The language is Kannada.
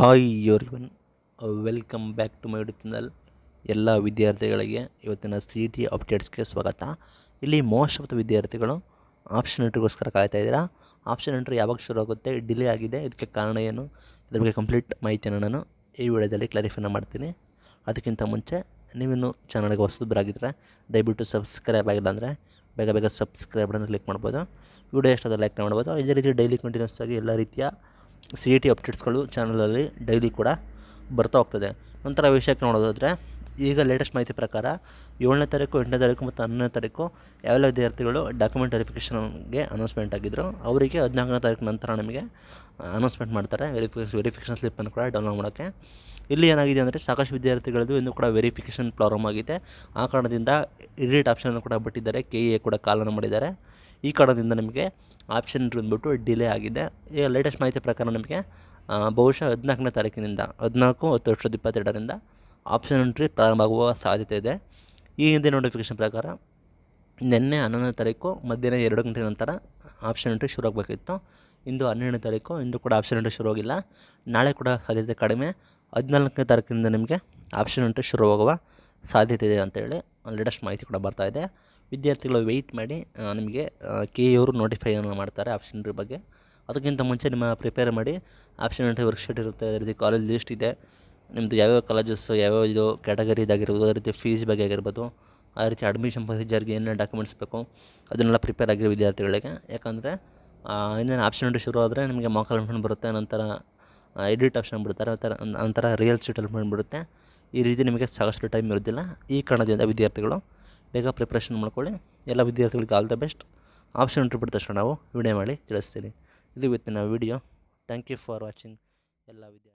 ಹಾಯ್ ಇವನ್ welcome back to my YouTube channel ಎಲ್ಲ ವಿದ್ಯಾರ್ಥಿಗಳಿಗೆ ಇವತ್ತಿನ ಸಿ ಟಿ ಅಪ್ಡೇಟ್ಸ್ಗೆ ಸ್ವಾಗತ ಇಲ್ಲಿ ಮೋಸ್ಟ್ ಆಫ್ ದ ವಿದ್ಯಾರ್ಥಿಗಳು ಆಪ್ಷನ್ ಎಂಟ್ರಿಗೋಸ್ಕರ ಕಾಯ್ತಾ ಇದ್ದೀರಾ ಆಪ್ಷನ್ ಎಂಟ್ರಿ ಯಾವಾಗ ಶುರು ಆಗುತ್ತೆ ಡಿಲೇ ಆಗಿದೆ ಇದಕ್ಕೆ ಕಾರಣ ಏನು ಇದ್ರ ಬಗ್ಗೆ ಕಂಪ್ಲೀಟ್ ಮಾಹಿತಿಯನ್ನು ನಾನು ಈ ವಿಡಿಯೋದಲ್ಲಿ ಕ್ಲಾರಿಫೈನ ಮಾಡ್ತೀನಿ ಅದಕ್ಕಿಂತ ಮುಂಚೆ ನೀವಿನ್ನು ಚಾನಲ್ಗೆ ಹೊಸಬ್ರಾಗಿದ್ದರೆ ದಯವಿಟ್ಟು ಸಬ್ಸ್ಕ್ರೈಬ್ ಆಗಿಲ್ಲ ಅಂದರೆ ಬೇಗ ಬೇಗ ಸಬ್ಸ್ಕ್ರೈಬ್ ಬಟನ್ ಕ್ಲಿಕ್ ಮಾಡ್ಬೋದು ವಿಡಿಯೋ ಎಷ್ಟಾದ ಲೈಕ್ ಮಾಡ್ಬೋದು ಇದೇ ರೀತಿ ಡೈಲಿ ಕಂಟಿನ್ಯೂಸ್ ಆಗಿ ಎಲ್ಲ ರೀತಿಯ ಸಿ ಇ ಟಿ ಅಪ್ಡೇಟ್ಸ್ಗಳು ಚಾನಲಲ್ಲಿ ಡೈಲಿ ಕೂಡ ಬರ್ತಾ ಹೋಗ್ತದೆ ನಂತರ ವಿಷಯಕ್ಕೆ ನೋಡೋದಾದರೆ ಈಗ ಲೇಟೆಸ್ಟ್ ಮಾಹಿತಿ ಪ್ರಕಾರ ಏಳನೇ ತಾರೀಕು ಎಂಟನೇ ತಾರೀಕು ಮತ್ತು ಹನ್ನೊಂದನೇ ತಾರೀಕು ಯಾವೆಲ್ಲ ವಿದ್ಯಾರ್ಥಿಗಳು ಡಾಕ್ಯುಮೆಂಟ್ ವೆರಿಫಿಕೇಷನ್ಗೆ ಅನೌನ್ಸ್ಮೆಂಟ್ ಆಗಿದ್ದರು ಅವರಿಗೆ ಹದಿನಾಲ್ಕನೇ ತಾರೀಕು ನಂತರ ನಮಗೆ ಅನೌನ್ಸ್ಮೆಂಟ್ ಮಾಡ್ತಾರೆ ವೆರಿಫಿಕೇಷನ್ ವೆರಿಫಿಕೇಷನ್ ಸ್ಲಿಪ್ಪನ್ನು ಕೂಡ ಡೌನ್ಲೋಡ್ ಮಾಡೋಕ್ಕೆ ಇಲ್ಲಿ ಏನಾಗಿದೆ ಅಂದರೆ ಸಾಕಷ್ಟು ವಿದ್ಯಾರ್ಥಿಗಳದ್ದು ಇನ್ನೂ ಕೂಡ ವೆರಿಫಿಕೇಷನ್ ಪ್ರಾಬ್ಲಮ್ ಆಗಿದೆ ಆ ಕಾರಣದಿಂದ ಎಡಿಟ್ ಆಪ್ಷನ್ ಕೂಡ ಬಿಟ್ಟಿದ್ದಾರೆ ಕೆ ಎ ಕೂಡ ಕಾಲನ್ನು ಮಾಡಿದ್ದಾರೆ ಈ ಕಾರಣದಿಂದ ನಮಗೆ ಆಪ್ಷನ್ ಬಂದ್ಬಿಟ್ಟು ಡಿಲೇ ಆಗಿದೆ ಈಗ ಲೇಟೆಸ್ಟ್ ಮಾಹಿತಿ ಪ್ರಕಾರ ನಿಮಗೆ ಬಹುಶಃ ಹದಿನಾಲ್ಕನೇ ತಾರೀಕಿನಿಂದ ಹದಿನಾಲ್ಕು ಹತ್ತು ವರ್ಷದ ಇಪ್ಪತ್ತೆರಡರಿಂದ ಆಪ್ಷನ್ ಎಂಟ್ರಿ ಪ್ರಾರಂಭ ಆಗುವ ಸಾಧ್ಯತೆ ಇದೆ ಈ ಹಿಂದೆ ನೋಟಿಫಿಕೇಷನ್ ಪ್ರಕಾರ ನಿನ್ನೆ ಹನ್ನೊಂದನೇ ತಾರೀಕು ಮಧ್ಯಾಹ್ನ ಎರಡು ಗಂಟೆ ನಂತರ ಆಪ್ಷನ್ ಎಂಟ್ರಿ ಶುರು ಆಗಬೇಕಿತ್ತು ಇಂದು ಹನ್ನೆರಡನೇ ತಾರೀಕು ಇಂದು ಕೂಡ ಆಪ್ಷನ್ ಎಂಟ್ರಿ ಶುರು ಆಗಿಲ್ಲ ನಾಳೆ ಕೂಡ ಸಾಧ್ಯತೆ ಕಡಿಮೆ ಹದಿನಾಲ್ಕನೇ ತಾರೀಕಿನಿಂದ ನಿಮಗೆ ಆಪ್ಷನ್ ಎಂಟ್ರಿ ಶುರುವಾಗುವ ಸಾಧ್ಯತೆ ಇದೆ ಅಂತೇಳಿ ಲೇಟೆಸ್ಟ್ ಮಾಹಿತಿ ಕೂಡ ಬರ್ತಾ ಇದೆ ವಿದ್ಯಾರ್ಥಿಗಳು ವೆಯ್ಟ್ ಮಾಡಿ ನಿಮಗೆ ಕೆ ಇವರು ನೋಟಿಫೈಯನ್ನು ಮಾಡ್ತಾರೆ ಆಪ್ಷನ್ ಬಗ್ಗೆ ಅದಕ್ಕಿಂತ ಮುಂಚೆ ನಿಮ್ಮ ಪ್ರಿಪೇರ್ ಮಾಡಿ ಆಪ್ಷನ್ ಎಂಟ್ರಿ ವರ್ಕ್ಶೀಟ್ ಇರುತ್ತೆ ಅದೇ ರೀತಿ ಕಾಲೇಜ್ ಲಿಸ್ಟ್ ಇದೆ ನಿಮ್ಮದು ಯಾವ್ಯಾವ ಕಾಲೇಜಸ್ ಯಾವ್ಯಾವ ಇದು ಕ್ಯಾಟಗರಿದಾಗಿರ್ಬೋದು ಅದೇ ರೀತಿ ಫೀಸ್ ಬಗ್ಗೆ ಆಗಿರ್ಬೋದು ಆ ರೀತಿ ಅಡ್ಮಿಷನ್ ಪ್ರೊಸೀಜರ್ಗೆ ಏನೇನು ಡಾಕ್ಯುಮೆಂಟ್ಸ್ ಬೇಕು ಅದನ್ನೆಲ್ಲ ಪ್ರಿಪೇರ್ ಆಗಿರೋ ವಿದ್ಯಾರ್ಥಿಗಳಿಗೆ ಯಾಕಂದರೆ ಇನ್ನೇನು ಆಪ್ಷನ್ ಶುರು ಆದರೆ ನಿಮಗೆ ಮಾಕ್ ಅಲ್ಮೆಂಟ್ ಬರುತ್ತೆ ನಂತರ ಎಡಿಟ್ ಆಪ್ಷನ್ ಬಿಡ್ತಾರೆ ನಂತರ ನಂತರ ರಿಯಲ್ ಸೀಟ್ ಅಲ್ಮೆಂಟ್ ಬಿಡುತ್ತೆ ಈ ರೀತಿ ನಿಮಗೆ ಸಾಕಷ್ಟು ಟೈಮ್ ಇರೋದಿಲ್ಲ ಈ ಕಾರಣದಿಂದ ವಿದ್ಯಾರ್ಥಿಗಳು ಬೇಗ ಪ್ರಿಪ್ರೇಷನ್ ಮಾಡ್ಕೊಳ್ಳಿ ಎಲ್ಲ ವಿದ್ಯಾರ್ಥಿಗಳಿಗೆ ಆಲ್ ದ ಬೆಸ್ಟ್ ಆಪ್ಷನ್ ಬಿಟ್ಟ ತಕ್ಷಣ ನಾವು ವಿಡಿಯೋ ಮಾಡಿ ತಿಳಿಸ್ತೀನಿ ಇದು ವಿತ್ ನಾವು video thank you for watching ಎಲ್ಲ ವಿದ್ಯಾರ್ಥಿ